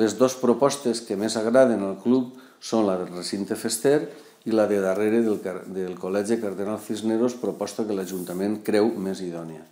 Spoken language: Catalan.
Les dues propostes que més agraden al club són la del recinte fester i la de darrere del, del Col·legi Cardenal Cisneros, proposta que l'Ajuntament creu més idònia.